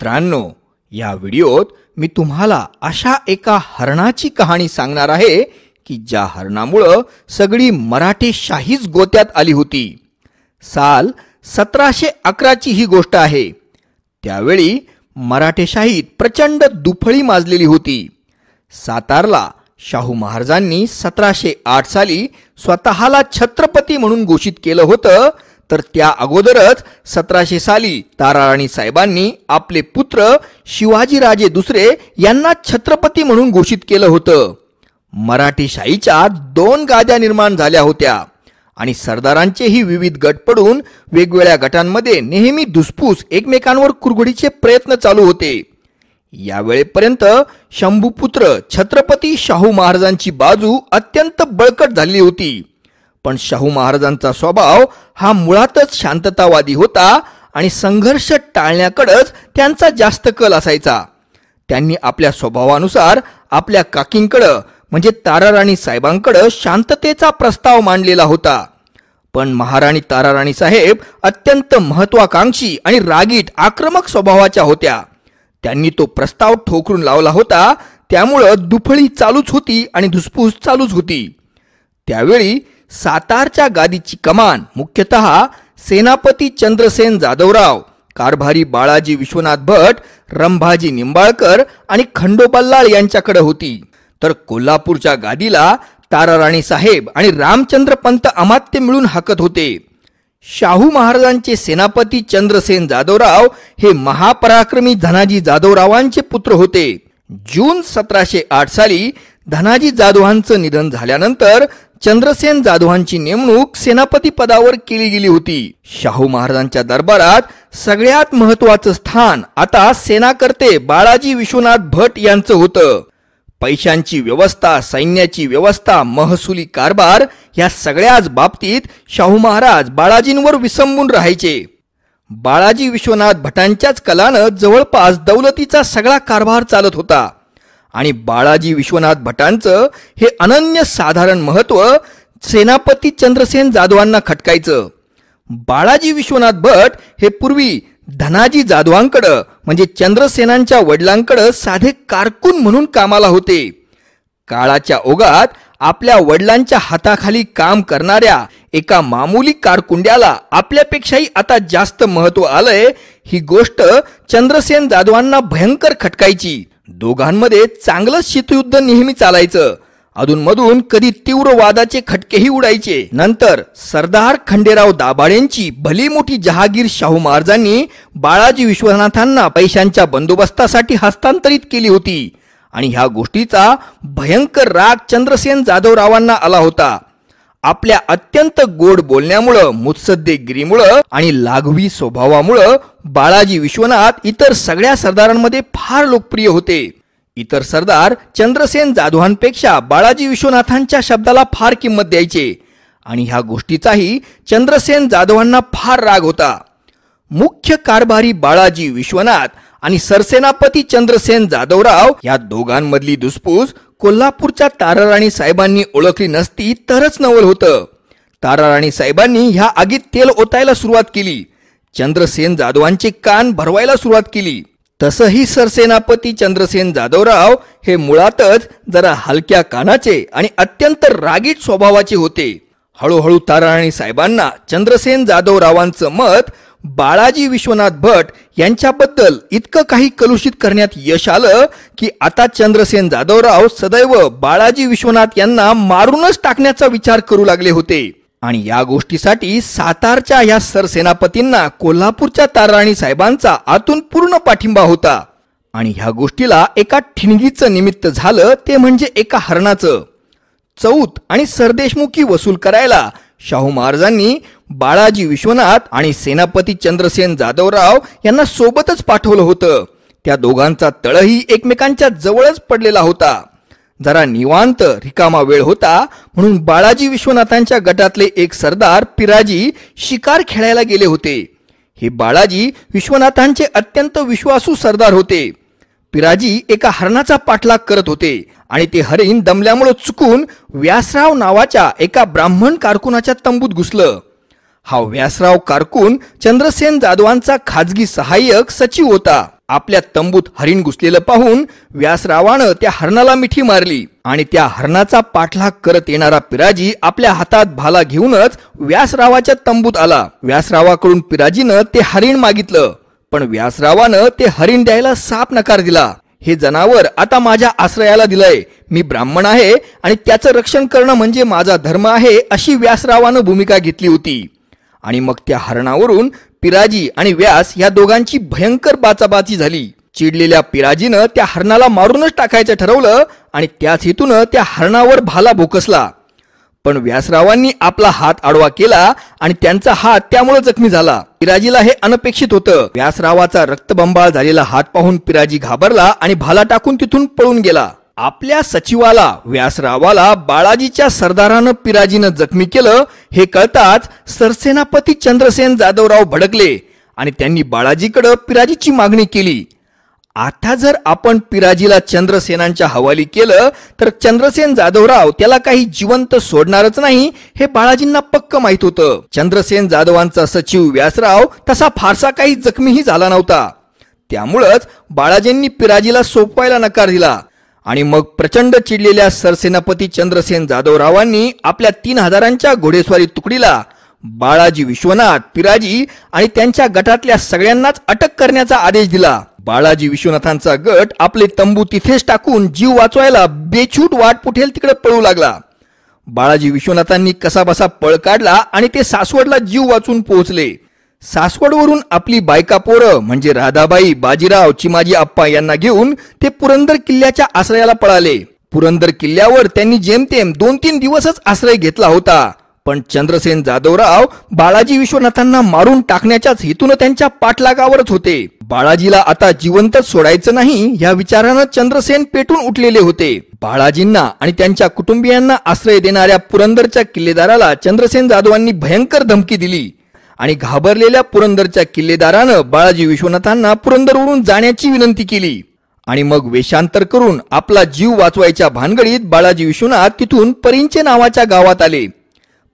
मित्रांनो या व्हिडिओत मी तुम्हाला अशा एका हरणाची कहाणी सांगणार आहे की ज्या हरणामुळं सगळी मराठी शाहीच गोत्यात आली होती साल सतराशे अकराची ही गोष्ट आहे त्यावेळी मराठेशाहीत प्रचंड दुफळी माजलेली होती सातारला शाहू महाराजांनी सतराशे आठ साली स्वतःला छत्रपती म्हणून घोषित केलं होतं तर त्या अगोदरच सतराशे साली ताराराणी साहेबांनी आपले पुत्र शिवाजीराजे दुसरे यांना छत्रपती म्हणून घोषित केलं होतं मराठी शाहीच्या दोन गाद्या निर्माण झाल्या होत्या आणि सरदारांचेही विविध गट पडून वेगवेगळ्या गटांमध्ये नेहमी धुसफूस एकमेकांवर कुरघडीचे प्रयत्न चालू होते यावेळेपर्यंत शंभूपुत्र छत्रपती शाहू महाराजांची बाजू अत्यंत बळकट झाली होती पण शाहू महाराजांचा स्वभाव हा मुळातच शांततावादी होता आणि संघर्ष टाळण्याकडेच त्यांचा जास्त कल असायचा त्यांनी आपल्या स्वभावानुसार आपल्या काकींकडं म्हणजे ताराराणी साहेबांकडं शांततेचा प्रस्ताव मांडलेला होता पण महाराणी ताराराणी साहेब अत्यंत महत्वाकांक्षी आणि रागीट आक्रमक स्वभावाच्या होत्या त्यांनी तो प्रस्ताव ठोकरून लावला होता त्यामुळं दुफळी चालूच होती आणि धुसफूस चालूच होती त्यावेळी सातारच्या गादीची कमान मुख्यतः सेनापती चंद्रसेन जाधवराव कारभारी बाळाजी विश्वनाथ भट रंभाजी निंबाळकर आणि खंडोबल्लाळ यांच्याकडे होती तर कोल्हापूरच्या गादीला ताराराणी साहेब आणि रामचंद्र पंत अमात्य मिळून हाकत होते शाहू महाराजांचे सेनापती चंद्रसेन जाधवराव हे महापराक्रमी धनाजी जाधवरावांचे पुत्र होते जून सतराशे आठ साली धनाजी जाधवांचं निधन झाल्यानंतर चंद्रसेन जाधवांची नेमणूक सेनापती पदावर केली गेली होती शाहू महाराजांच्या दरबारात सगळ्यात महत्वाचं स्थान आता सेनाकर्ते बाळाजी विश्वनाथ भट यांचं होतं पैशांची व्यवस्था सैन्याची व्यवस्था महसुली कारभार या सगळ्याच बाबतीत शाहू महाराज बाळाजींवर विसंबून राहायचे बाळाजी विश्वनाथ भटांच्याच कलानं जवळपास दौलतीचा सगळा कारभार चालत होता आणि बाळाजी विश्वनाथ भटांचं हे अनन्य साधारण महत्व सेनापती चंद्रसेन जाधवांना खटकायचं बाळाजी विश्वनाथ भट हे पूर्वी धनाजी जाधवांकडं म्हणजे चंद्रसेनांच्या वडिलांकडं साधे कारकून म्हणून कामाला होते काळाच्या ओघात आपल्या वडिलांच्या हाताखाली काम करणाऱ्या एका मामूली कारकुंड्याला आपल्यापेक्षाही आता जास्त महत्व आलंय ही गोष्ट चंद्रसेन जाधवांना भयंकर खटकायची दोघांमध्ये चांगलं शीतयुद्ध नेहमी चालायचं अधूनमधून कधी तीव्र वादाचे खटकेही उडायचे नंतर सरदार खंडेराव दाभाडेंची भली मोठी जहागीर शाहू महाराजांनी बाळाजी विश्वनाथांना पैशांच्या बंदोबस्तासाठी हस्तांतरित केली होती आणि ह्या गोष्टीचा भयंकर राग चंद्रसेन जाधवरावांना आला होता आपल्या अत्यंत गोड बोलण्यामुळं मुत्सद्देगिरीमुळं आणि लाघवी स्वभावामुळं बाळाजी विश्वनाथ इतर सगळ्या सरदारांमध्ये फार लोकप्रिय होते इतर सरदार चंद्रसेन जाधवांपेक्षा बाळाजी विश्वनाथांच्या शब्दाला फार किंमत द्यायचे आणि ह्या गोष्टीचाही चंद्रसेन जाधवांना फार राग होता मुख्य कारभारी बाळाजी विश्वनाथ आणि सरसेनापती चंद्रसेन जाधवराव या दोघांमधली दुसपूस कोल्हापूरच्या ताराराणी साहेबांनी ओळखली नसती तरच नवल होतं ताराराणी साहेबांनी ह्या आगीत तेल ओतायला सुरुवात केली चंद्रसेन जाधवांची कान भरवायला सुरुवात केली तसंही सरसेनापती चंद्रसेन जाधवराव हे मुळातच जरा हलक्या कानाचे आणि अत्यंत रागीट स्वभावाचे होते हळूहळू ताराणी साहेबांना चंद्रसेन जाधवरावांचं मत बाळाजी विश्वनाथ भट यांच्याबद्दल इतकं काही कलुषित करण्यात यश आलं की आता चंद्रसेन जाधवराव सदैव बाळाजी विश्वनाथ यांना मारूनच टाकण्याचा विचार करू लागले होते आणि या गोष्टीसाठी सातारच्या या सरसेनापतींना कोल्हापूरच्या तारराणी साहेबांचा आतून पूर्ण पाठिंबा होता आणि ह्या गोष्टीला एका ठिणगीचं निमित्त झालं ते म्हणजे एका हरणाचं चौथ आणि सरदेशमुखी वसूल करायला शाहू महाराजांनी बाळाजी विश्वनाथ आणि सेनापती चंद्रसेन जाधवराव यांना सोबतच पाठवलं होतं त्या दोघांचा तळही एकमेकांच्या जवळच पडलेला होता जरा निवांत रिकामा वेळ होता म्हणून बाळाजी विश्वनाथांच्या गटातले एक सरदार पिराजी शिकार खेळायला गेले होते हे बाळाजी विश्वनाथांचे अत्यंत विश्वासू सरदार होते पिराजी एका हरणाचा पाठलाग करत होते आणि ते हरिण दमल्यामुळे चुकून व्यासराव नावाच्या एका ब्राह्मण कारकुनाच्या तंबूत घुसलं हा व्यासराव कारकून चंद्रसेन जाधवांचा खाजगी सहाय्यक सचिव होता आपल्या तंबूत हरिण घुसलेलं पाहून व्यासरावानं त्या हरणाला मिठी मारली आणि त्या हरणाचा पाठलाग करत येणारा पिराजी आपल्या हातात भाला घेऊनच व्यासरावाच्या तंबूत आला व्यासरावाकडून पिराजीनं ते हरिण मागितलं पण व्यासरावानं ते हरिण द्यायला साप नकार दिला हे जनावर आता माझ्या आश्रयाला दिलंय मी ब्राह्मण आहे आणि त्याचं रक्षण करणं म्हणजे माझा धर्म आहे अशी व्यासरावानं भूमिका घेतली होती आणि मग त्या हरणावरून पिराजी आणि व्यास या दोघांची भयंकर बाचाबाची झाली चिडलेल्या पिराजीनं त्या हरणाला मारूनच टाकायचं ठरवलं आणि त्याच हेतून त्या हरणावर भाला भोकसला पण व्यासरावांनी आपला हात आडवा केला आणि त्यांचा हात त्यामुळे जखमी झाला पिराजीला हे अनपेक्षित होतं व्यासरावाचा रक्तबंबाळ झालेला हात पाहून पिराजी घाबरला आणि भाला टाकून तिथून पळून गेला आपल्या सचिवाला व्यासरावाला बाळाजीच्या सरदारानं पिराजीनं जखमी केलं हे कळताच सरसेनापती चंद्रसेन जाधवराव भडकले आणि त्यांनी बाळाजीकडं पिराजीची मागणी केली आता जर आपण पिराजीला चंद्रसेनांच्या हवाली केलं तर चंद्रसेन जाधवराव त्याला काही जिवंत सोडणारच नाही हे बाळाजींना पक्क माहीत होतं चंद्रसेन जाधवांचा सचिव व्यासराव तसा फारसा काही जखमीही झाला नव्हता त्यामुळंच बाळाजींनी पिराजीला सोपवायला नकार दिला आणि मग प्रचंड चिडलेल्या सरसेनापती चंद्रसेन जाधवरावांनी आपल्या तीन हजारांच्या घोडेस्वारी तुकडीला बाळाजी विश्वनाथ पिराजी आणि त्यांच्या गटातल्या सगळ्यांनाच अटक करण्याचा आदेश दिला बाळाजी विश्वनाथांचा गट आपले तंबू तिथेच टाकून जीव वाचवायला बेछूट वाट पुठेल तिकडे पळू लागला बाळाजी विश्वनाथांनी कसाबसा पळ काढला आणि ते सासवडला जीव वाचून पोहोचले सासवडवरून आपली बायका पोरं म्हणजे राधाबाई बाजीराव चिमाजी अप्पा यांना घेऊन ते पुरंदर किल्ल्याच्या आश्रयाला पळाले पुरंदर किल्ल्यावर त्यांनी जेमतेम दोन तीन दिवसच आश्रय घेतला होता पण चंद्रसेन जाधवराव बाळाजी विश्वनाथांना मारून टाकण्याच्याच हेतून त्यांच्या पाठलागावरच होते बाळाजीला आता जिवंतच सोडायचं नाही या विचारानं चंद्रसेन पेटून उठलेले होते बाळाजींना आणि त्यांच्या कुटुंबियांना आश्रय देणाऱ्या पुरंदरच्या किल्लेदाराला चंद्रसेन जाधवांनी भयंकर धमकी दिली आणि घाबरलेल्या पुरंदरच्या किल्लेदारानं बाळाजी विश्वनाथांना पुरंदरवरून जाण्याची विनंती केली आणि मग वेशांतर करून आपला जीव वाचवायच्या भानगडीत बाळाजी विश्वनाथ तिथून परिंचे नावाच्या गावात आले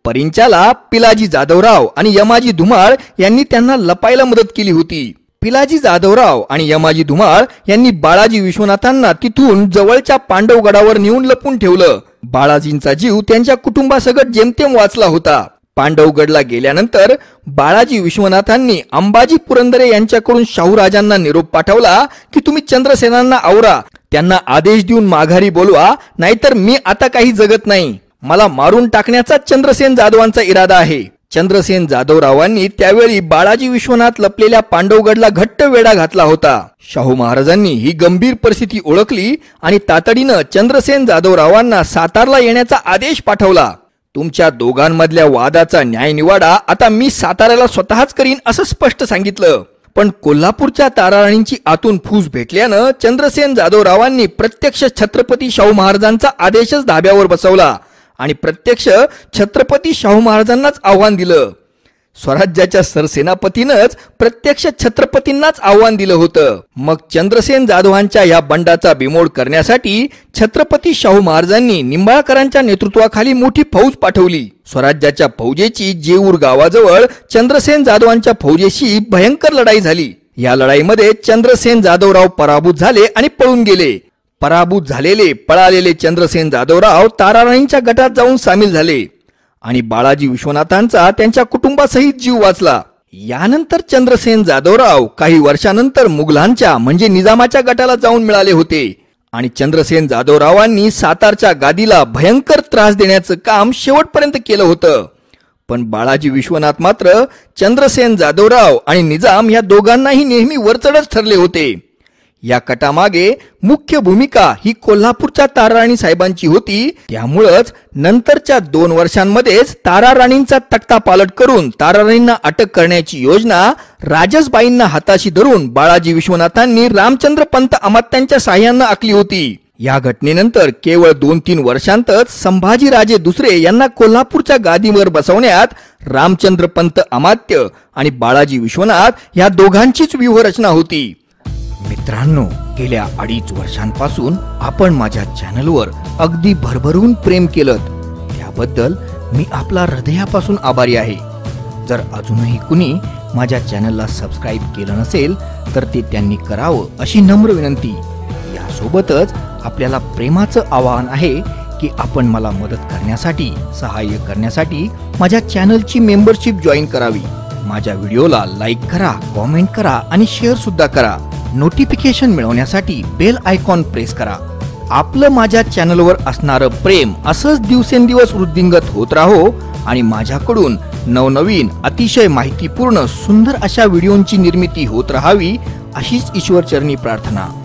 परिंच्याला पिलाजी जाधवराव आणि यमाजी धुमाळ यांनी त्यांना लपायला मदत केली होती पिलाजी जाधवराव आणि यमाजी धुमाळ यांनी बाळाजी विश्वनाथांना तिथून जवळच्या पांडवगडावर नेऊन लपून ठेवलं बाळाजींचा जीव त्यांच्या कुटुंबासकट जेमतेम वाचला होता पांडवगडला गेल्यानंतर बाळाजी विश्वनाथांनी अंबाजी पुरंदरे यांच्याकडून शाहूराजांना निरोप पाठवला की तुम्ही चंद्रसेनांना आवरा त्यांना आदेश देऊन माघारी बोलवा नाहीतर मी आता काही जगत नाही मला मारून टाकण्याचा चंद्रसेन जाधवांचा इरादा आहे चंद्रसेन जाधवरावांनी त्यावेळी बाळाजी विश्वनाथ लपलेल्या पांडवगडला घट्ट वेढा घातला होता शाहू महाराजांनी ही गंभीर परिस्थिती ओळखली आणि तातडीनं चंद्रसेन जाधवरावांना सातारला येण्याचा आदेश पाठवला तुमच्या दोघांमधल्या वादाचा न्याय निवाडा आता मी साताऱ्याला स्वतःच करीन असं स्पष्ट सांगितलं पण कोल्हापूरच्या ताराराणींची आतून फूस भेटल्यानं चंद्रसेन जाधवरावांनी प्रत्यक्ष छत्रपती शाहू महाराजांचा आदेशच धाब्यावर बसवला आणि प्रत्यक्ष छत्रपती शाहू महाराजांनाच आव्हान दिलं स्वराज्याच्या सरसेनापतीनच प्रत्यक्ष छत्रपतींनाच आव्हान दिलं होतं मग चंद्रसेन जाधवांच्या या बंडाचा बिमोड करण्यासाठी छत्रपती शाहू महाराजांनी निंबाळकरांच्या नेतृत्वाखाली मोठी फौज पाठवली स्वराज्याच्या फौजेची जेऊर गावाजवळ चंद्रसेन जाधवांच्या फौजेशी भयंकर लढाई झाली या लढाईमध्ये चंद्रसेन जाधवराव पराभूत झाले आणि पळून गेले पराभूत झालेले पळालेले चंद्रसेन जाधवराव ताराराणींच्या गटात जाऊन सामील झाले आणि बाळाजी विश्वनाथांचा त्यांच्या कुटुंबासहित जीव वाचला यानंतर चंद्रसेन जाधवराव काही वर्षानंतर मुघलांच्या म्हणजे निजामाच्या गटाला जाऊन मिळाले होते आणि चंद्रसेन जाधवरावांनी सातारच्या गादीला भयंकर त्रास देण्याचं काम शेवटपर्यंत केलं होतं पण बाळाजी विश्वनाथ मात्र चंद्रसेन जाधवराव आणि निजाम या दोघांनाही नेहमी वरचढच ठरले होते या कटामागे मुख्य भूमिका ही कोल्हापूरच्या ताराराणी साहेबांची होती त्यामुळंच नंतरच्या दोन वर्षांमध्येच तारा राणींचा तक्ता पालट करून तारा अटक करण्याची योजना राजसबाईंना हाताशी धरून बाळाजी विश्वनाथांनी रामचंद्र पंत अमात्यांच्या साह्यानं आखली होती या घटनेनंतर केवळ दोन तीन वर्षांतच संभाजीराजे दुसरे यांना कोल्हापूरच्या गादीवर बसवण्यात रामचंद्र पंत अमात्य आणि बाळाजी विश्वनाथ या दोघांचीच व्यूहरचना होती मित्रांनो गेल्या अडीच वर्षांपासून आपण माझ्या चॅनलवर अगदी भरभरून प्रेम केलं त्याबद्दल मी आपला हृदयापासून आभारी आहे जर अजूनही कुणी माझ्या चॅनलला सबस्क्राईब केलं नसेल तर ते त्यांनी करावं अशी नम्र विनंती यासोबतच आपल्याला प्रेमाचं आवाहन आहे की आपण मला मदत करण्यासाठी सहाय्य करण्यासाठी माझ्या चॅनलची मेंबरशिप जॉईन करावी माझ्या व्हिडिओला लाईक करा कॉमेंट करा आणि शेअर सुद्धा करा नोटिफिकेशन मिळवण्यासाठी बेल आयकॉन प्रेस करा आपलं माझ्या चॅनलवर असणारं प्रेम असंच दिवसेंदिवस वृद्धिंगत होत राहो आणि माझ्याकडून नवनवीन अतिशय माहितीपूर्ण सुंदर अशा व्हिडिओंची निर्मिती होत राहावी अशीच ईश्वरचरणी प्रार्थना